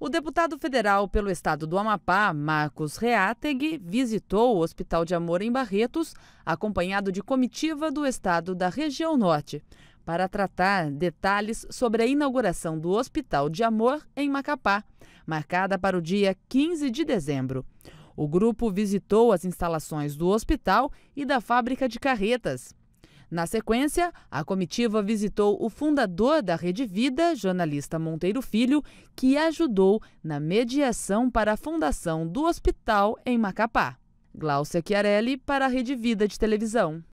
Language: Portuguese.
O deputado federal pelo estado do Amapá, Marcos Reategui, visitou o Hospital de Amor em Barretos, acompanhado de comitiva do estado da região norte, para tratar detalhes sobre a inauguração do Hospital de Amor em Macapá, marcada para o dia 15 de dezembro. O grupo visitou as instalações do hospital e da fábrica de carretas na sequência, a comitiva visitou o fundador da Rede Vida, jornalista Monteiro Filho, que ajudou na mediação para a fundação do hospital em Macapá. Gláucia Chiarelli para a Rede Vida de Televisão.